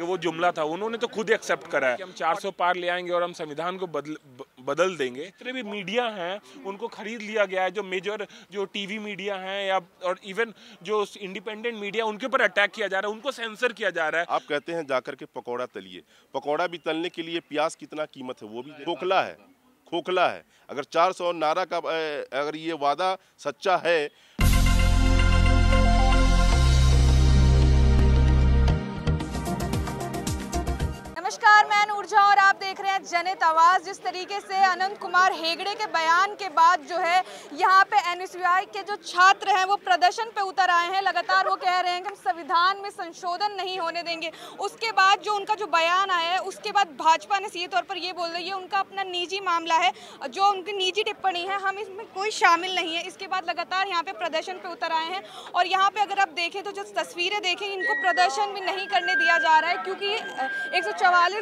वो जुमला था उन्होंने तो खुद एक्सेप्ट करा है कि हम 400 पार ले आएंगे और हम संविधान को बदल बदल देंगे जितने भी मीडिया हैं उनको खरीद लिया गया है जो मेजर जो टीवी मीडिया हैं या और इवन जो इंडिपेंडेंट मीडिया उनके ऊपर अटैक किया जा रहा है उनको सेंसर किया जा रहा है आप कहते हैं जाकर के पकौड़ा तलिए पकौड़ा भी तलने के लिए प्याज कितना कीमत है वो भी खोखला है खोखला है अगर चार नारा का अगर ये वादा सच्चा है buongiorno आज जनित आवाज़ जिस तरीके से अनंत कुमार हेगड़े के बयान के बाद जो है यहाँ पे एन के जो छात्र हैं वो प्रदर्शन पे उतर आए हैं लगातार वो कह रहे हैं कि हम संविधान में संशोधन नहीं होने देंगे उसके बाद जो उनका जो बयान आया है उसके बाद भाजपा ने सीधे तौर पर ये बोल दिया ये उनका अपना निजी मामला है जो उनकी निजी टिप्पणी है हम इसमें कोई शामिल नहीं है इसके बाद लगातार यहाँ पे प्रदर्शन पे उतर आए हैं और यहाँ पे अगर आप देखें तो जो तस्वीरें देखें इनको प्रदर्शन भी नहीं करने दिया जा रहा है क्योंकि एक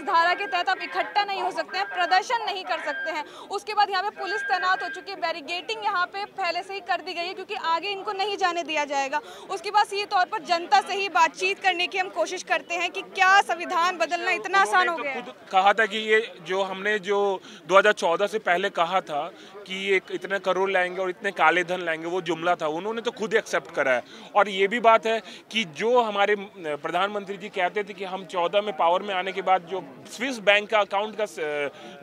धारा के तहत आप इकट्ठा नहीं हो हो सकते हैं प्रदर्शन नहीं कर सकते हैं उसके बाद यहाँ पे पुलिस तैनात हो चुकी है बैरिगेटिंग यहाँ पे पहले से ही कर दी गई है क्योंकि आगे इनको नहीं जाने दिया जाएगा उसके बाद सीधे तौर पर जनता से ही बातचीत करने की हम कोशिश करते हैं कि क्या संविधान बदलना इतना आसान हो गया कहा था कि ये जो हमने जो दो से पहले कहा था कि ये इतने करोड़ लाएंगे और इतने काले धन लाएंगे वो जुमला था उन्होंने तो खुद एक्सेप्ट करा है और ये भी बात है कि जो हमारे प्रधानमंत्री जी कहते थे कि हम चौदह में पावर में आने के बाद जो स्विस बैंक का अकाउंट का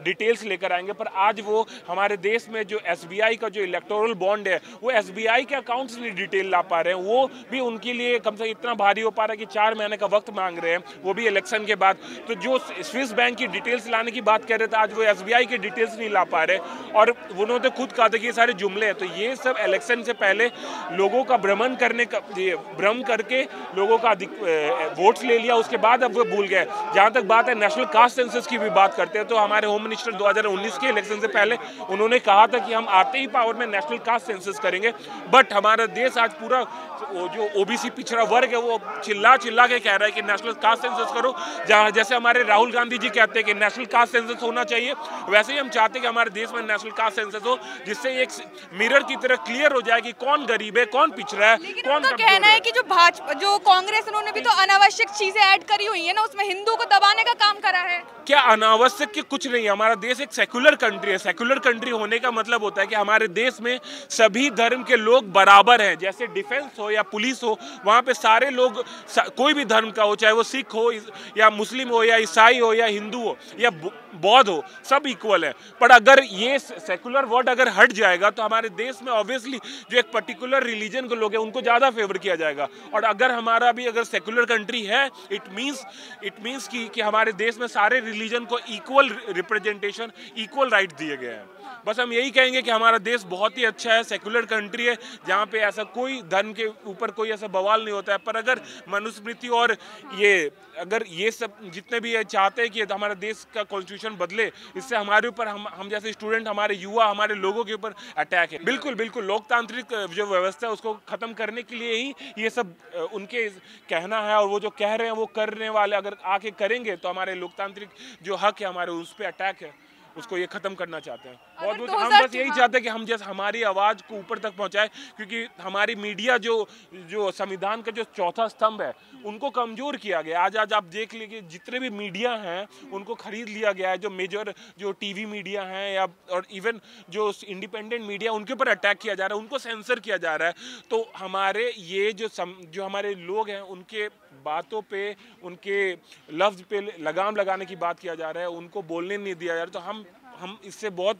डिटेल्स लेकर आएंगे पर आज वो हमारे देश में जो एस का जो इलेक्टोरल बॉन्ड है वो एस के अकाउंट से डिटेल ला पा रहे हैं वो भी उनके लिए कम से कम इतना भारी हो पा रहा है कि चार महीने का वक्त मांग रहे हैं वो भी इलेक्शन के बाद तो जो स्विस बैंक की डिटेल्स लाने की बात कर रहे थे आज वो एस की डिटेल्स नहीं ला पा रहे और उन्होंने उन्होंने तो खुद कहा था कि ये सारे जुमले हैं तो ये सब इलेक्शन से पहले लोगों का भ्रमण करने का भ्रम करके लोगों का वोट्स ले लिया उसके बाद अब वो भूल गए जहाँ तक बात है नेशनल कास्ट सेंसस की भी बात करते हैं तो हमारे होम मिनिस्टर दो के इलेक्शन से पहले उन्होंने कहा था कि हम आते ही पावर में नेशनल कास्ट सेंसस करेंगे बट हमारा देश आज पूरा जो ओ पिछड़ा वर्ग है वो चिल्ला चिल्ला के कह रहा है कि नेशनल कास्ट सेंसस करो जहाँ जैसे हमारे राहुल गांधी जी कहते हैं कि नेशनल कास्ट सेंसस होना चाहिए वैसे ही हम चाहते हैं कि हमारे देश में नेशनल कास्ट सेंसस क्लासेस हो जिससे एक मिरर की तरह क्लियर हो जाए कि कौन गरीब है कौन पिछड़ा है कौन तो कहना है कि जो भाजपा जो कांग्रेस उन्होंने भी तो अनावश्यक चीजें ऐड करी हुई है ना उसमें हिंदू को दबाने का काम करा है क्या अनावश्यक के कुछ नहीं है हमारा देश एक सेक्युलर कंट्री है सेक्युलर कंट्री होने का मतलब होता है कि हमारे देश में सभी धर्म के लोग बराबर हैं जैसे डिफेंस हो या पुलिस हो वहाँ पे सारे लोग कोई भी धर्म का हो चाहे वो सिख हो या मुस्लिम हो या ईसाई हो या हिंदू हो या बौद्ध हो सब इक्वल है पर अगर ये सेकुलर वर्ड अगर हट जाएगा तो हमारे देश में ऑब्वियसली जो एक पर्टिकुलर रिलीजन के लोग हैं उनको ज़्यादा फेवर किया जाएगा और अगर हमारा भी अगर सेकुलर कंट्री है इट मीन्स इट मीन्स कि, कि हमारे देश में सारे रिलीजन को इक्वल रिप्रेजेंटेशन इक्वल राइट दिए गए हैं बस हम यही कहेंगे कि हमारा देश बहुत ही अच्छा है सेकुलर कंट्री है जहाँ पे ऐसा कोई धर्म के ऊपर कोई ऐसा बवाल नहीं होता है पर अगर मनुस्मृति और ये अगर ये सब जितने भी चाहते हैं कि हमारा देश का कॉन्स्टिट्यूशन बदले इससे हमारे ऊपर हम हम जैसे स्टूडेंट हमारे युवा हमारे लोगों के ऊपर अटैक है बिल्कुल बिल्कुल लोकतांत्रिक जो व्यवस्था है उसको ख़त्म करने के लिए ही ये सब उनके कहना है और वो जो कह रहे हैं वो करने वाले अगर आके करेंगे तो हमारे लोकतांत्रिक जो हक है हमारे उस पर अटैक है हाँ। उसको ये खत्म करना चाहते हैं बहुत बहुत हम बस यही हाँ। चाहते हैं कि हम जैसे हमारी आवाज़ को ऊपर तक पहुंचाए क्योंकि हमारी मीडिया जो जो संविधान का जो चौथा स्तंभ है उनको कमज़ोर किया गया आज आज आप देख लीजिए जितने भी मीडिया हैं उनको खरीद लिया गया है जो मेजर जो टीवी मीडिया हैं या और इवन जो इंडिपेंडेंट मीडिया उनके ऊपर अटैक किया जा रहा है उनको सेंसर किया जा रहा है तो हमारे ये जो सम, जो हमारे लोग हैं उनके बातों पे उनके लफ्ज़ पे लगाम लगाने की बात किया जा रहा है उनको बोलने नहीं दिया जा रहा तो हम हम इससे बहुत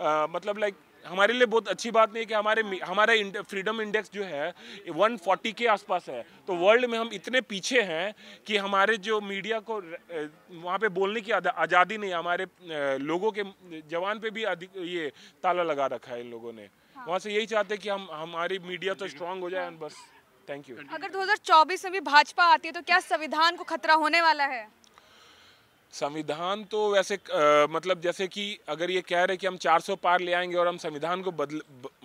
आ, मतलब लाइक हमारे लिए बहुत अच्छी बात नहीं है कि हमारे हमारा इंड, फ्रीडम इंडेक्स जो है 140 के आसपास है तो वर्ल्ड में हम इतने पीछे हैं कि हमारे जो मीडिया को वहाँ पे बोलने की आज़ादी नहीं हमारे लोगों के जवान पे भी ये ताला लगा रखा है इन लोगों ने हाँ। वहाँ से यही चाहते हैं कि हम हमारी मीडिया तो स्ट्रांग हो जाए बस थैंक यू अगर 2024 में भी भाजपा आती है तो क्या संविधान को खतरा होने वाला है संविधान तो वैसे आ, मतलब जैसे कि अगर ये कह रहे कि हम 400 पार ले आएंगे और हम संविधान को बदल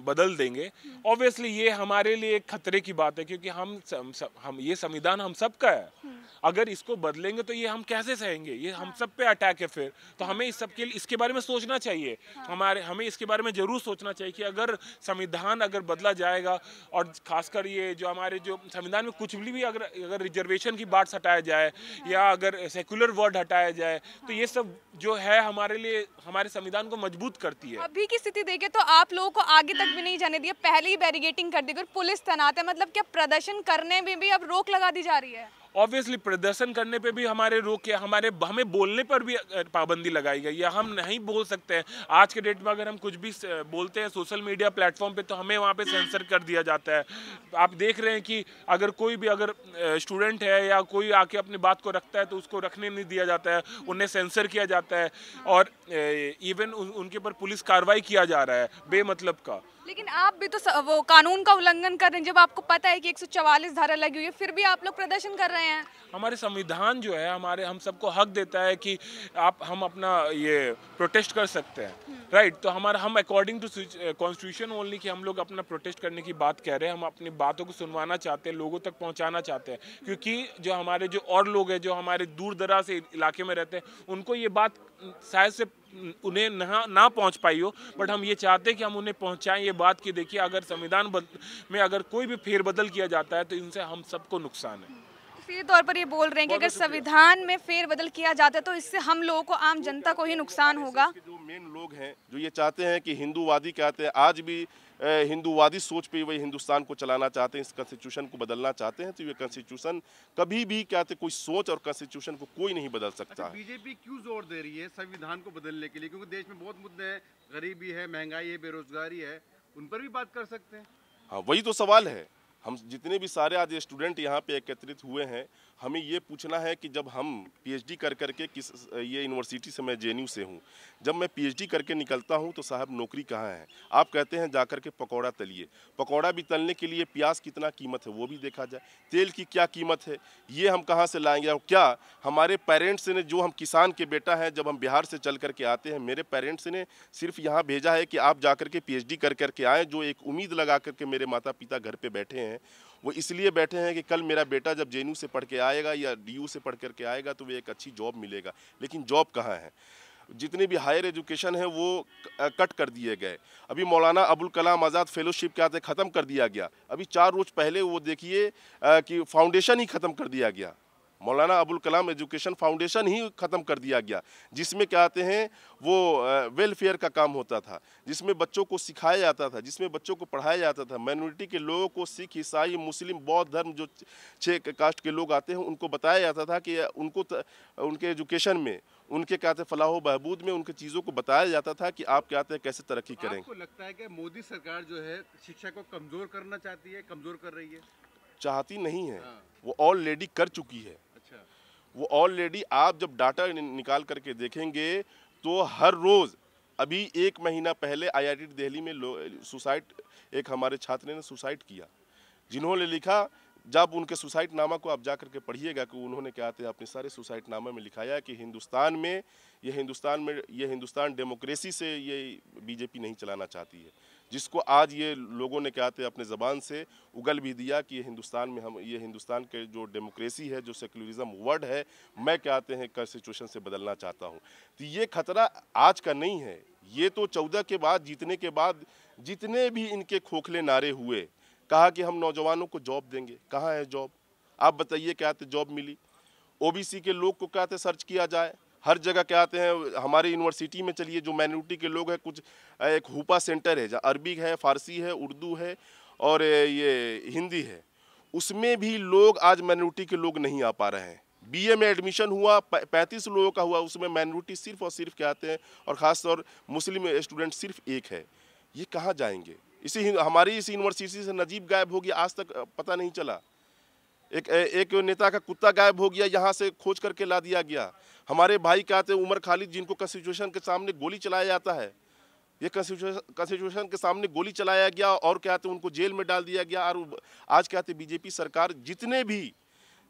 बदल देंगे ऑब्वियसली हम्म। ये हमारे लिए एक खतरे की बात है क्योंकि हम हम ये संविधान हम सबका है अगर इसको बदलेंगे तो ये हम कैसे सहेंगे ये हम हाँ। सब पे अटैक है फिर तो हमें इस सब के लिए इसके बारे में सोचना चाहिए हाँ। हमारे हमें इसके बारे में जरूर सोचना चाहिए कि अगर संविधान अगर बदला जाएगा और खासकर ये जो हमारे जो संविधान में कुछ भी अगर अगर रिजर्वेशन की बात हटाया जाए हाँ। या अगर सेकुलर वर्ड हटाया जाए तो ये सब जो है हमारे लिए हमारे संविधान को मजबूत करती है अभी की स्थिति देखे तो आप लोगों को आगे तक भी नहीं जाने दिया पहले ही बैरिगेटिंग कर दी गई पुलिस तैनात है मतलब क्या प्रदर्शन करने में भी अब रोक लगा दी जा रही है ऑब्वियसली प्रदर्शन करने पे भी हमारे रोक है हमारे हमें बोलने पर भी पाबंदी लगाई गई है हम नहीं बोल सकते हैं आज के डेट में अगर हम कुछ भी बोलते हैं सोशल मीडिया प्लेटफॉर्म पे तो हमें वहाँ पे सेंसर कर दिया जाता है आप देख रहे हैं कि अगर कोई भी अगर स्टूडेंट है या कोई आके अपनी बात को रखता है तो उसको रखने नहीं दिया जाता है उन्हें सेंसर किया जाता है और इवन उनके ऊपर पुलिस कार्रवाई किया जा रहा है बेमतलब का लेकिन आप भी तो स, वो कानून का उल्लंघन कर रहे हैं जब आपको पता है कि 144 धारा लगी हुई है फिर भी आप लोग प्रदर्शन कर रहे हैं हमारे संविधान जो है हमारे हम सबको हक देता है कि आप हम अपना ये प्रोटेस्ट कर सकते हैं राइट हम्म। right, तो हमारा हम अकॉर्डिंग टू कॉन्स्टिट्यूशन ओनली कि हम लोग अपना प्रोटेस्ट करने की बात कह रहे हैं हम अपनी बातों को सुनवाना चाहते हैं लोगों तक पहुँचाना चाहते हैं क्योंकि जो हमारे जो और लोग हैं जो हमारे दूर दराज इलाके में रहते हैं उनको ये बात शायद से उन्हें ना ना पहुंच पाई हो बट हम ये चाहते कि हम उन्हें पहुंचाएं ये बात की देखिए अगर संविधान में अगर कोई भी फेरबदल किया जाता है तो इनसे हम सबको नुकसान है सीधे तौर पर ये बोल रहे हैं कि अगर संविधान में फेरबदल किया जाता है तो इससे हम लोगों को आम जनता को ही नुकसान होगा जो मेन लोग हैं जो ये चाहते हैं कि हिंदूवादी कहते हैं आज भी हिंदूवादी सोच पे वही हिंदुस्तान को चलाना चाहते हैं इस कॉन्स्टिट्यूशन को बदलना चाहते हैं तो ये कॉन्स्टिट्यूशन कभी भी थे कोई सोच और कॉन्स्टिट्यूशन को कोई नहीं बदल अच्छा, सकता अच्छा, बीजेपी क्यों जोर दे रही है संविधान को बदलने के लिए क्योंकि देश में बहुत मुद्दे हैं गरीबी है महंगाई है बेरोजगारी है उन पर भी बात कर सकते हैं हाँ वही तो सवाल है हम जितने भी सारे आज स्टूडेंट यहाँ पे एकत्रित हुए हैं हमें ये पूछना है कि जब हम पीएचडी कर करके किस ये यूनिवर्सिटी से मैं जे से हूँ जब मैं पीएचडी करके निकलता हूँ तो साहब नौकरी कहाँ है आप कहते हैं जा के पकौड़ा तलिए पकौड़ा भी तलने के लिए प्याज कितना कीमत है वो भी देखा जाए तेल की क्या कीमत है ये हम कहाँ से लाएंगे और क्या हमारे पेरेंट्स ने जो हम किसान के बेटा हैं जब हम बिहार से चल करके आते हैं मेरे पेरेंट्स ने सिर्फ यहाँ भेजा है कि आप जा करके पी कर करके आएँ जो एक उम्मीद लगा करके मेरे माता पिता घर पर बैठे हैं वो इसलिए बैठे हैं कि कल मेरा बेटा जब जे से पढ़ के आएगा या डी से पढ़ करके आएगा तो वे एक अच्छी जॉब मिलेगा लेकिन जॉब कहाँ है जितने भी हायर एजुकेशन है वो कट कर दिए गए अभी मौलाना अबुल कलाम आज़ाद फेलोशिप के आते ख़त्म कर दिया गया अभी चार रोज़ पहले वो देखिए कि फाउंडेशन ही ख़त्म कर दिया गया मौलाना अबुल कलाम एजुकेशन फाउंडेशन ही ख़त्म कर दिया गया जिसमें क्या आते हैं वो वेलफेयर का काम होता था जिसमें बच्चों को सिखाया जाता था जिसमें बच्चों को पढ़ाया जाता था माइनॉरिटी के लोगों को सिख ईसाई मुस्लिम बौद्ध धर्म जो छः कास्ट के लोग आते हैं उनको बताया जाता था कि उनको त, उनके एजुकेशन में उनके क्या थे फलाह बहबूद में उनकी चीज़ों को बताया जाता था कि आप क्या थे कैसे तरक्की करेंगे लगता है कि मोदी सरकार जो है शिक्षा को कमज़ोर करना चाहती है कमज़ोर कर रही है चाहती नहीं है हाँ। वो ऑलरेडी कर चुकी है वो ऑलरेडी आप जब डाटा निकाल करके देखेंगे तो हर रोज़ अभी एक महीना पहले आईआईटी दिल्ली में सुसाइड एक हमारे छात्र ने सुसाइड किया जिन्होंने लिखा जब उनके सुसाइड नामा को आप जा करके पढ़िएगा कि उन्होंने क्या थे अपने सारे सुसाइड नामा में लिखाया कि हिंदुस्तान में ये हिंदुस्तान में ये हिंदुस्तान डेमोक्रेसी से ये बीजेपी नहीं चलाना चाहती है जिसको आज ये लोगों ने क्या थे अपने ज़बान से उगल भी दिया कि ये हिंदुस्तान में हम ये हिंदुस्तान के जो डेमोक्रेसी है जो सेकुलरिज्म वर्ड है मैं क्या आते हैं सिचुएशन से बदलना चाहता हूँ तो ये खतरा आज का नहीं है ये तो चौदह के बाद जीतने के बाद जितने भी इनके खोखले नारे हुए कहा कि हम नौजवानों को जॉब देंगे कहाँ है जॉब आप बताइए क्या आते जॉब मिली ओबीसी के लोग को क्या थे सर्च किया जाए हर जगह क्या आते हैं हमारे यूनिवर्सिटी में चलिए जो माइनॉरिटी के लोग हैं कुछ एक हुपा सेंटर है जहाँ अरबी है फारसी है उर्दू है और ये हिंदी है उसमें भी लोग आज माइनॉरिटी के लोग नहीं आ पा रहे हैं बीए में एडमिशन हुआ पैंतीस लोगों का हुआ उसमें माइनॉरिटी सिर्फ और सिर्फ क्या आते हैं और ख़ासतौर मुस्लिम स्टूडेंट सिर्फ एक है ये कहाँ जाएंगे इसी हमारी इस यूनिवर्सिटी से नजीब गायब होगी आज तक पता नहीं चला एक एक नेता का कुत्ता गायब हो गया यहाँ से खोज करके ला दिया गया हमारे भाई कहते हैं उमर खालिद जिनको कॉन्स्टिट्यूशन के सामने गोली चलाया जाता है ये कॉन्स्टिट्यूशन के सामने गोली चलाया गया और क्या थे उनको जेल में डाल दिया गया और आज क्या थे बीजेपी सरकार जितने भी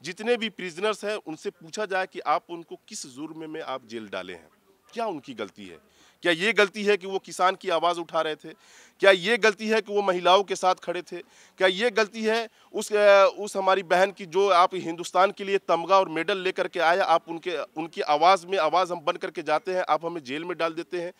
जितने भी प्रिजनर्स हैं उनसे पूछा जाए कि आप उनको किस जुर्म में आप जेल डाले हैं क्या उनकी गलती है क्या ये गलती है कि वो किसान की आवाज़ उठा रहे थे क्या ये गलती है कि वो महिलाओं के साथ खड़े थे क्या ये गलती है उस उस हमारी बहन की जो आप हिंदुस्तान के लिए तमगा और मेडल लेकर के आया आप उनके उनकी आवाज़ में आवाज़ हम बन करके जाते हैं आप हमें जेल में डाल देते हैं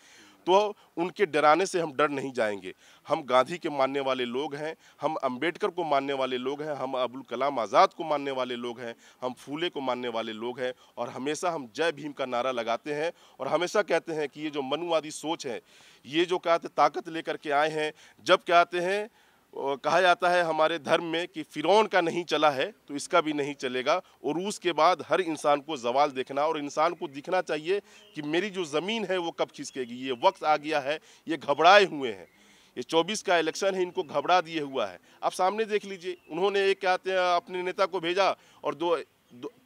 तो उनके डराने से हम डर नहीं जाएंगे हम गांधी के मानने वाले लोग हैं हम अंबेडकर को मानने वाले लोग हैं हम अबुल कलाम आज़ाद को मानने वाले लोग हैं हम फूले को मानने वाले लोग हैं और हमेशा हम जय भीम का नारा लगाते हैं और हमेशा कहते हैं कि ये जो मनुवादी सोच है ये जो कहते ताकत लेकर के आए हैं जब कहते हैं कहा जाता है हमारे धर्म में कि फ़िरौन का नहीं चला है तो इसका भी नहीं चलेगा और उसके बाद हर इंसान को जवाल देखना और इंसान को दिखना चाहिए कि मेरी जो ज़मीन है वो कब खिसकेगी ये वक्त आ गया है ये घबराए हुए हैं ये 24 का इलेक्शन है इनको घबरा दिए हुआ है आप सामने देख लीजिए उन्होंने एक कहते हैं अपने नेता को भेजा और दो,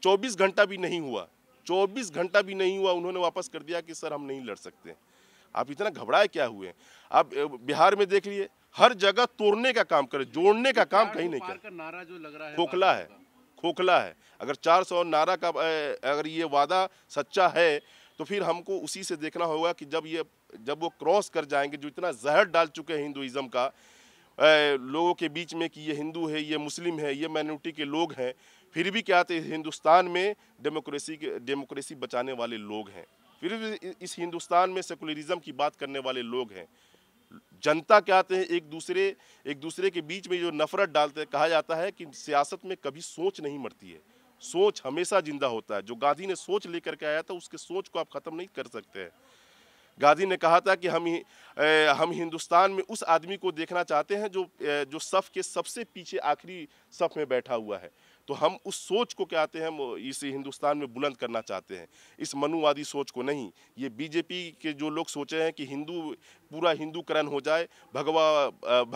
चौबीस घंटा भी नहीं हुआ चौबीस घंटा भी नहीं हुआ उन्होंने वापस कर दिया कि सर हम नहीं लड़ सकते आप इतना घबराए क्या हुए हैं आप बिहार में देख लिए हर जगह तोड़ने का काम करे जोड़ने का काम कहीं नहीं करे नारा जो लग रहा है खोखला है खोखला है अगर 400 नारा का अगर ये वादा सच्चा है तो फिर हमको उसी से देखना होगा कि जब ये जब वो क्रॉस कर जाएंगे जो इतना जहर डाल चुके हैं हिंदुज़म का ए, लोगों के बीच में कि ये हिंदू है ये मुस्लिम है ये माइनॉरिटी के लोग हैं फिर भी क्या आते हिंदुस्तान में डेमोक्रेसी के डेमोक्रेसी बचाने वाले लोग हैं फिर भी इस हिंदुस्तान में सेकुलरिज्म की बात करने वाले लोग हैं जनता क्या आते हैं एक दूसरे एक दूसरे के बीच में जो नफरत डालते हैं कहा जाता है कि सियासत में कभी सोच नहीं मरती है सोच हमेशा जिंदा होता है जो गांधी ने सोच लेकर के आया था उसके सोच को आप ख़त्म नहीं कर सकते हैं गांधी ने कहा था कि हम ए, हम हिंदुस्तान में उस आदमी को देखना चाहते हैं जो ए, जो सफ़ के सबसे पीछे आखिरी सफ़ में बैठा हुआ है तो हम उस सोच को क्या आते हैं इस हिंदुस्तान में बुलंद करना चाहते हैं इस मनुवादी सोच को नहीं ये बीजेपी के जो लोग सोचे हैं कि हिंदू पूरा हिंदूकरण हो जाए भगवा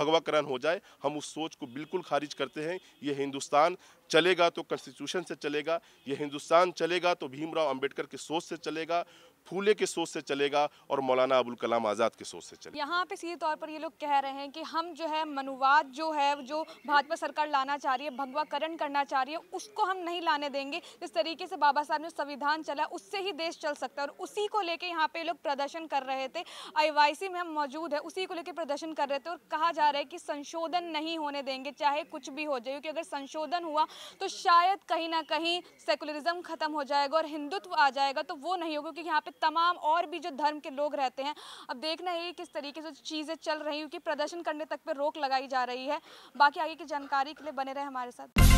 भगवाकरण हो जाए हम उस सोच को बिल्कुल खारिज करते हैं ये हिंदुस्तान चलेगा तो कॉन्स्टिट्यूशन से चलेगा ये हिंदुस्तान चलेगा तो भीमराव अंबेडकर के सोच से चलेगा फूले के सोच से चलेगा और मौलाना अबुल कलाम आज़ाद के सोच से चलेगा यहाँ पे सीधे तौर पर ये लोग कह रहे हैं कि हम जो है मनुवाद जो है जो भाजपा सरकार लाना चाह रही है भगवाकरण करना चाह रही है उसको हम नहीं लाने देंगे जिस तरीके से बाबा साहब ने संविधान चला उससे ही देश चल सकता है और उसी को लेकर यहाँ पे लोग प्रदर्शन कर रहे थे आई में हम मौजूद है उसी को लेकर प्रदर्शन कर रहे थे और कहा जा रहा है कि संशोधन नहीं होने देंगे चाहे कुछ भी हो जाए क्योंकि अगर संशोधन हुआ तो शायद कहीं ना कहीं सेकुलरिज्म खत्म हो जाएगा और हिंदुत्व आ जाएगा तो वो नहीं होगा क्योंकि यहाँ पे तमाम और भी जो धर्म के लोग रहते हैं अब देखना है किस तरीके से चीज़ें चल रही क्योंकि प्रदर्शन करने तक पर रोक लगाई जा रही है बाकी आगे की जानकारी के लिए बने रहे हमारे साथ